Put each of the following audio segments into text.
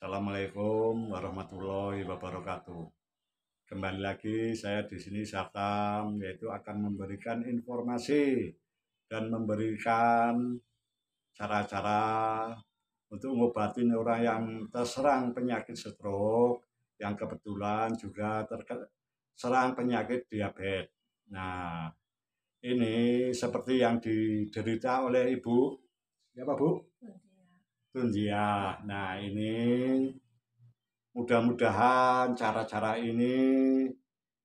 Assalamualaikum warahmatullahi wabarakatuh. Kembali lagi saya di sini Sakam yaitu akan memberikan informasi dan memberikan cara-cara untuk mengobatin orang yang terserang penyakit stroke yang kebetulan juga terserang penyakit diabetes. Nah, ini seperti yang diderita oleh Ibu. Siapa, Bu? tunjiah. Nah, ini mudah-mudahan cara-cara ini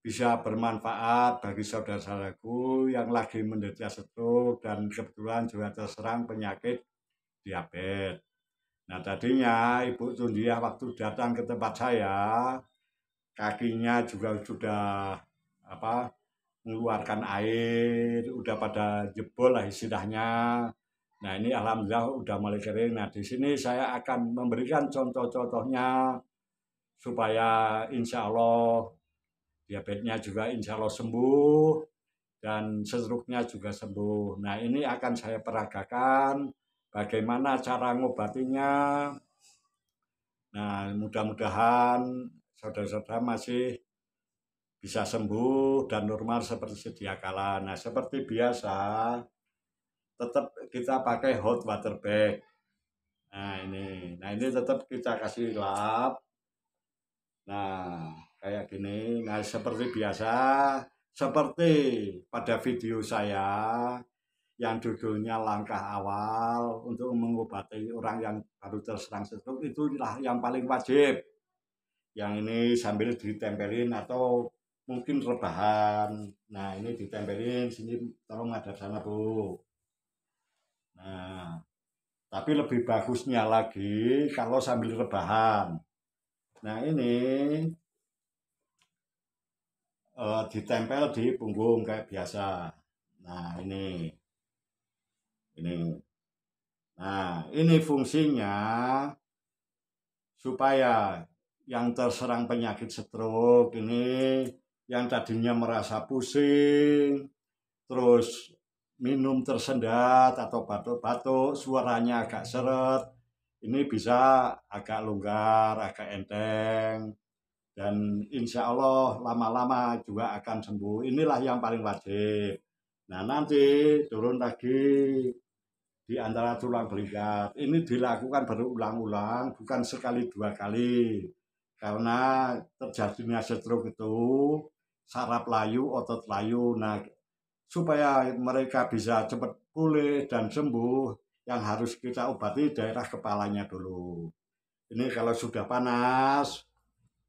bisa bermanfaat bagi saudara-saudaraku yang lagi menderita stroke dan kebetulan juga terserang penyakit diabetes. Nah tadinya Ibu Tunjia waktu datang ke tempat saya kakinya juga sudah apa mengeluarkan air, udah pada jebol lah istilahnya. Nah ini alhamdulillah udah mulai kering. Nah di sini saya akan memberikan contoh-contohnya supaya insya Allah diabetesnya juga insya Allah sembuh dan setruknya juga sembuh. Nah ini akan saya peragakan bagaimana cara ngobatinya. Nah mudah-mudahan saudara-saudara masih bisa sembuh dan normal seperti sedia kala. Nah seperti biasa tetap kita pakai hot water bag. Nah ini, nah ini tetap kita kasih lap. Nah kayak gini, nah seperti biasa, seperti pada video saya yang judulnya langkah awal untuk mengobati orang yang baru terserang stroke itulah yang paling wajib. Yang ini sambil ditempelin atau mungkin rebahan. Nah ini ditempelin sini tolong ada sana bu. Nah, tapi lebih bagusnya lagi kalau sambil rebahan. Nah ini uh, ditempel di punggung kayak biasa. Nah ini, ini. Nah ini fungsinya supaya yang terserang penyakit stroke ini yang tadinya merasa pusing, terus minum tersendat atau batuk-batuk, suaranya agak seret, ini bisa agak longgar, agak enteng, dan insya Allah lama-lama juga akan sembuh. Inilah yang paling wajib. Nah nanti turun lagi di antara tulang belikat. Ini dilakukan berulang-ulang, bukan sekali dua kali. Karena terjadinya stroke itu sarap layu, otot layu. Nah supaya mereka bisa cepat pulih dan sembuh yang harus kita obati daerah kepalanya dulu. Ini kalau sudah panas,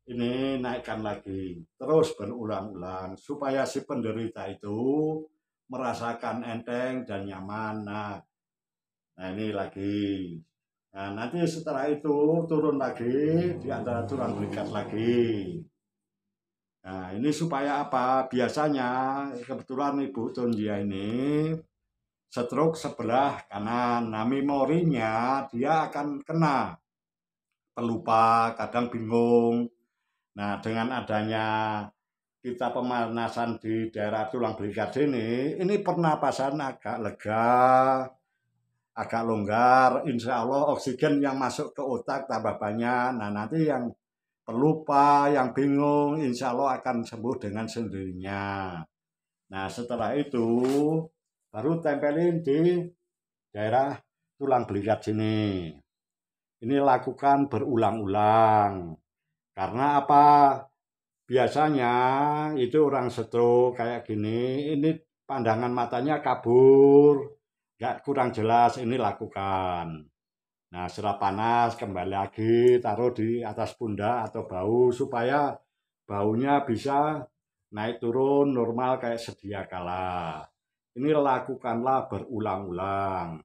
ini naikkan lagi. Terus berulang-ulang supaya si penderita itu merasakan enteng dan nyaman. Nah, nah ini lagi. Nah, nanti setelah itu turun lagi di antara tulang berikat lagi. Nah, ini supaya apa? Biasanya kebetulan Ibu Tunjia ini stroke sebelah kanan. Nah, memorinya dia akan kena pelupa, kadang bingung. Nah, dengan adanya kita pemanasan di daerah tulang belikat ini, ini pernapasan agak lega, agak longgar. Insya Allah oksigen yang masuk ke otak tambah banyak. Nah, nanti yang pelupa, yang bingung, insya Allah akan sembuh dengan sendirinya. Nah, setelah itu baru tempelin di daerah tulang belikat sini. Ini lakukan berulang-ulang. Karena apa? Biasanya itu orang stroke kayak gini, ini pandangan matanya kabur, nggak kurang jelas, ini lakukan. Nah, setelah panas kembali lagi taruh di atas pundak atau bau supaya baunya bisa naik turun normal kayak sedia kala. Ini lakukanlah berulang-ulang.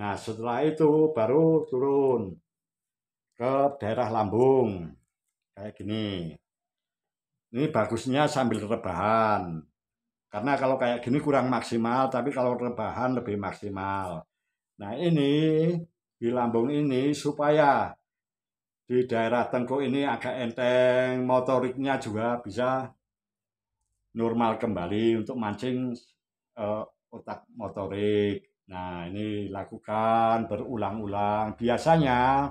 Nah, setelah itu baru turun ke daerah lambung kayak gini. Ini bagusnya sambil rebahan. Karena kalau kayak gini kurang maksimal, tapi kalau rebahan lebih maksimal. Nah, ini di lambung ini supaya di daerah tengkuk ini agak enteng, motoriknya juga bisa normal kembali untuk mancing uh, otak motorik. Nah, ini lakukan berulang-ulang. Biasanya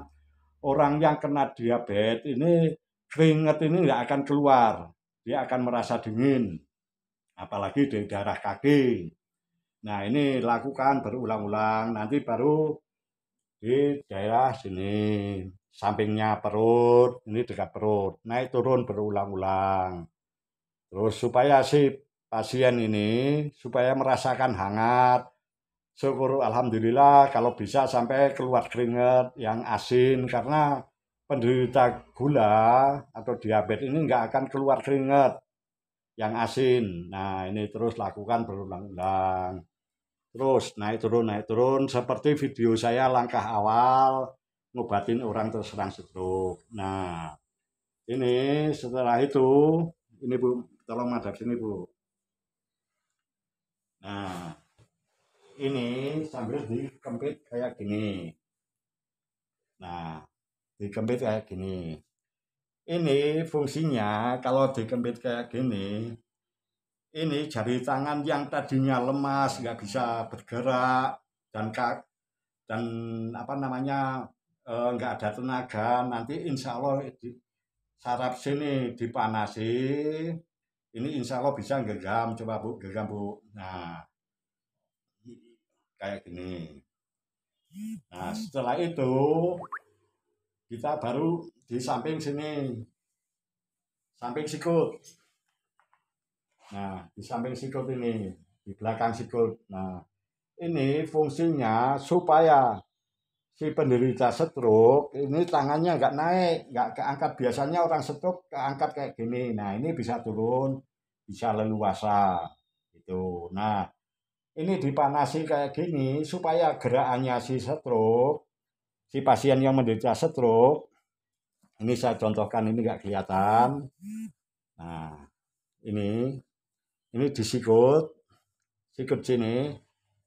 orang yang kena diabetes ini keringat ini tidak akan keluar. Dia akan merasa dingin, apalagi di daerah kaki. Nah, ini lakukan berulang-ulang, nanti baru di daerah sini sampingnya perut ini dekat perut naik turun berulang-ulang terus supaya si pasien ini supaya merasakan hangat syukur alhamdulillah kalau bisa sampai keluar keringat yang asin karena penderita gula atau diabetes ini nggak akan keluar keringat yang asin. Nah, ini terus lakukan berulang-ulang terus naik turun naik turun seperti video saya langkah awal ngobatin orang terserang stroke. Nah, ini setelah itu ini Bu, tolong madap sini Bu. Nah, ini sambil dikempit kayak gini. Nah, dikempit kayak gini. Ini fungsinya kalau dikempit kayak gini, ini jari tangan yang tadinya lemas nggak bisa bergerak dan kak dan apa namanya eh, nggak e, ada tenaga nanti insya Allah di, sarap sini dipanasi ini insya Allah bisa genggam coba bu genggam bu nah kayak gini nah setelah itu kita baru di samping sini samping sikut Nah, di samping sikut ini, di belakang sikut. Nah, ini fungsinya supaya si penderita stroke ini tangannya nggak naik, nggak keangkat. Biasanya orang stroke keangkat kayak gini. Nah, ini bisa turun, bisa leluasa gitu. Nah, ini dipanasi kayak gini supaya gerakannya si stroke, si pasien yang menderita stroke, ini saya contohkan ini nggak kelihatan. Nah, ini ini disikut sikut sini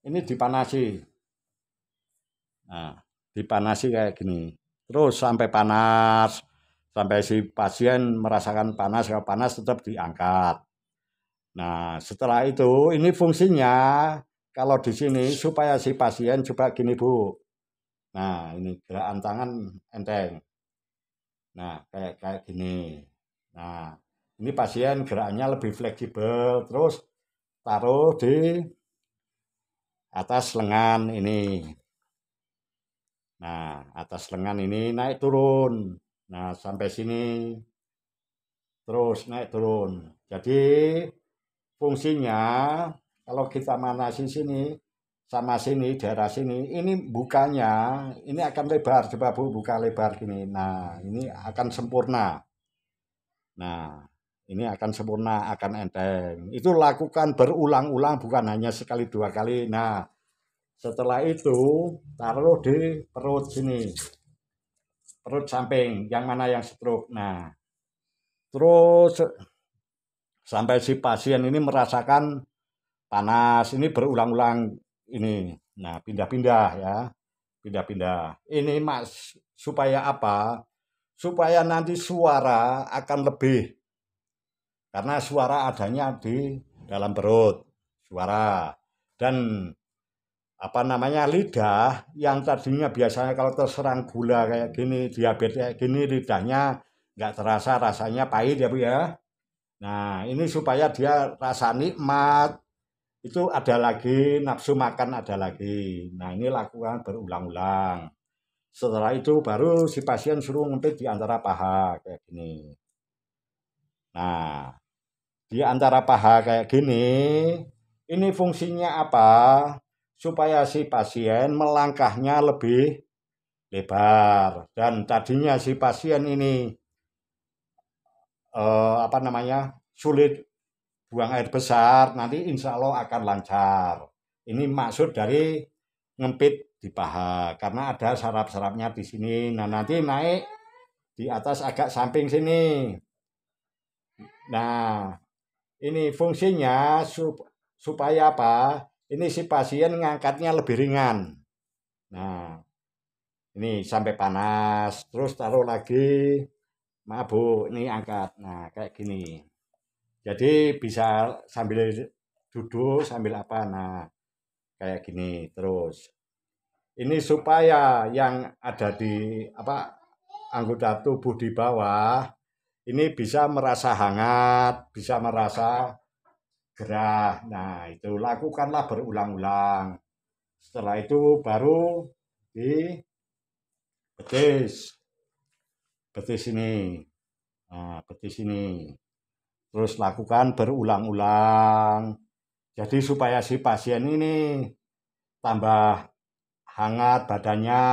ini dipanasi nah dipanasi kayak gini terus sampai panas sampai si pasien merasakan panas kalau panas tetap diangkat nah setelah itu ini fungsinya kalau di sini supaya si pasien coba gini bu nah ini gerakan tangan enteng nah kayak kayak gini nah ini pasien geraknya lebih fleksibel terus taruh di atas lengan ini nah atas lengan ini naik turun nah sampai sini terus naik turun jadi fungsinya kalau kita manasi sini sama sini daerah sini ini bukanya ini akan lebar coba bu buka lebar gini nah ini akan sempurna nah ini akan sempurna, akan enteng. Itu lakukan berulang-ulang, bukan hanya sekali dua kali. Nah, setelah itu taruh di perut sini, perut samping, yang mana yang stroke. Nah, terus sampai si pasien ini merasakan panas, ini berulang-ulang ini. Nah, pindah-pindah ya, pindah-pindah. Ini mas supaya apa? Supaya nanti suara akan lebih karena suara adanya di dalam perut, suara. Dan apa namanya lidah yang tadinya biasanya kalau terserang gula kayak gini, diabetes kayak gini lidahnya nggak terasa rasanya pahit ya Bu ya. Nah, ini supaya dia rasa nikmat, itu ada lagi nafsu makan ada lagi nah ini lakukan berulang-ulang setelah itu baru si pasien suruh ngempit di antara paha kayak gini nah di antara paha kayak gini. Ini fungsinya apa? Supaya si pasien melangkahnya lebih lebar dan tadinya si pasien ini eh, apa namanya sulit buang air besar nanti insya Allah akan lancar ini maksud dari ngempit di paha karena ada sarap-sarapnya di sini nah nanti naik di atas agak samping sini nah ini fungsinya sup, supaya apa? Ini si pasien ngangkatnya lebih ringan. Nah, ini sampai panas, terus taruh lagi, maaf bu, ini angkat. Nah, kayak gini. Jadi bisa sambil duduk, sambil apa, nah kayak gini terus. Ini supaya yang ada di apa anggota tubuh di bawah ini bisa merasa hangat, bisa merasa gerah. Nah, itu lakukanlah berulang-ulang. Setelah itu baru di petis, Betis ini. Nah, betis ini. Terus lakukan berulang-ulang. Jadi supaya si pasien ini tambah hangat badannya,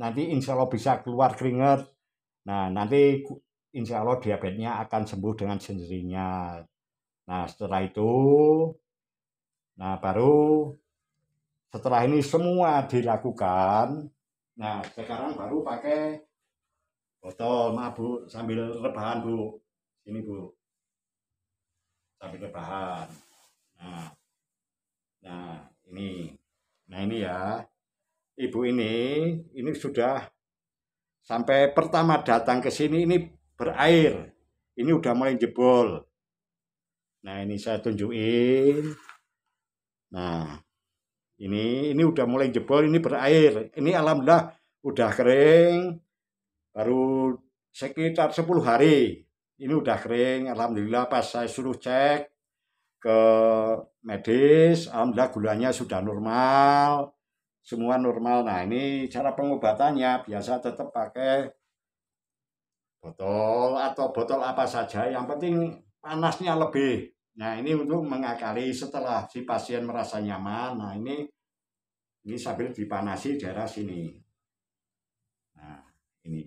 nanti insya Allah bisa keluar keringat. Nah, nanti insya Allah diabetesnya akan sembuh dengan sendirinya. Nah setelah itu, nah baru setelah ini semua dilakukan, nah sekarang baru pakai botol, maaf bu, sambil rebahan bu, ini bu, sambil rebahan. Nah, nah ini, nah ini ya, ibu ini, ini sudah sampai pertama datang ke sini ini berair. Ini udah mulai jebol. Nah, ini saya tunjukin. Nah, ini ini udah mulai jebol, ini berair. Ini alhamdulillah udah kering. Baru sekitar 10 hari. Ini udah kering, alhamdulillah pas saya suruh cek ke medis, alhamdulillah gulanya sudah normal. Semua normal. Nah, ini cara pengobatannya biasa tetap pakai botol atau botol apa saja yang penting panasnya lebih nah ini untuk mengakali setelah si pasien merasa nyaman nah ini ini sambil dipanasi daerah sini nah ini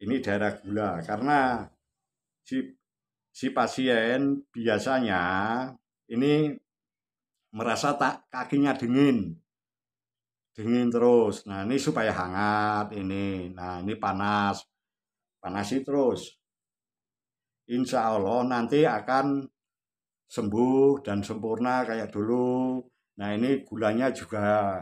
ini daerah gula karena si si pasien biasanya ini merasa tak kakinya dingin dingin terus nah ini supaya hangat ini nah ini panas panasi terus. Insya Allah nanti akan sembuh dan sempurna kayak dulu. Nah ini gulanya juga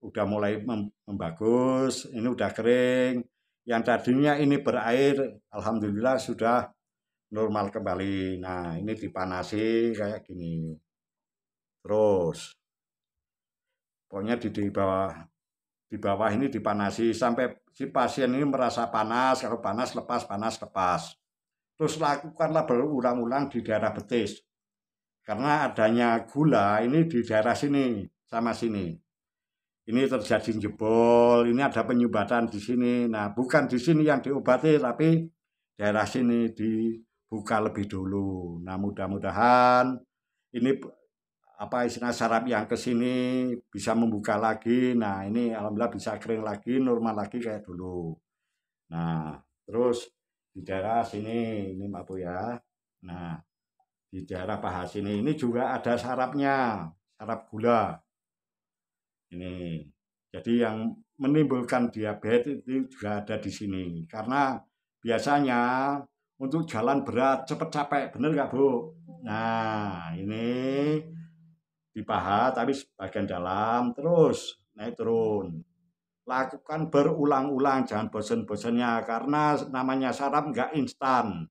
udah mulai membagus, ini udah kering. Yang tadinya ini berair, alhamdulillah sudah normal kembali. Nah ini dipanasi kayak gini. Terus, pokoknya di, di bawah di bawah ini dipanasi sampai si pasien ini merasa panas, kalau panas lepas, panas lepas. Terus lakukanlah berulang-ulang di daerah betis. Karena adanya gula ini di daerah sini, sama sini. Ini terjadi jebol, ini ada penyumbatan di sini. Nah, bukan di sini yang diobati, tapi daerah sini dibuka lebih dulu. Nah, mudah-mudahan ini apa istilah sarap yang ke sini bisa membuka lagi. Nah, ini alhamdulillah bisa kering lagi, normal lagi kayak dulu. Nah, terus di daerah sini ini Mbak Bu ya. Nah, di daerah paha sini ini juga ada sarapnya, sarap gula. Ini. Jadi yang menimbulkan diabetes itu juga ada di sini. Karena biasanya untuk jalan berat cepat capek, bener nggak Bu? Nah, ini di paha tapi bagian dalam terus naik turun lakukan berulang-ulang jangan bosen-bosennya karena namanya saraf nggak instan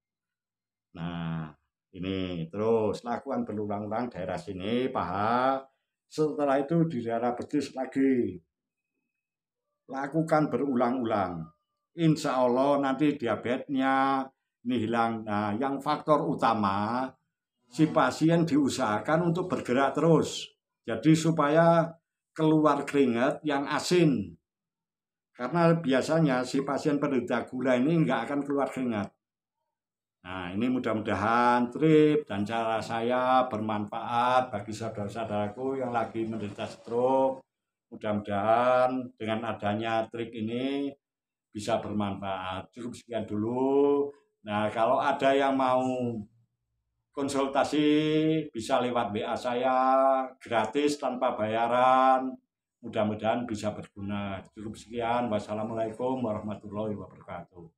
nah ini terus lakukan berulang-ulang daerah sini paha setelah itu di daerah betis lagi lakukan berulang-ulang insya Allah nanti diabetesnya ini hilang nah yang faktor utama si pasien diusahakan untuk bergerak terus. Jadi supaya keluar keringat yang asin. Karena biasanya si pasien penderita gula ini nggak akan keluar keringat. Nah ini mudah-mudahan trip dan cara saya bermanfaat bagi saudara-saudaraku yang lagi menderita stroke. Mudah-mudahan dengan adanya trik ini bisa bermanfaat. Cukup sekian dulu. Nah kalau ada yang mau konsultasi bisa lewat WA saya gratis tanpa bayaran mudah-mudahan bisa berguna cukup sekian wassalamualaikum warahmatullahi wabarakatuh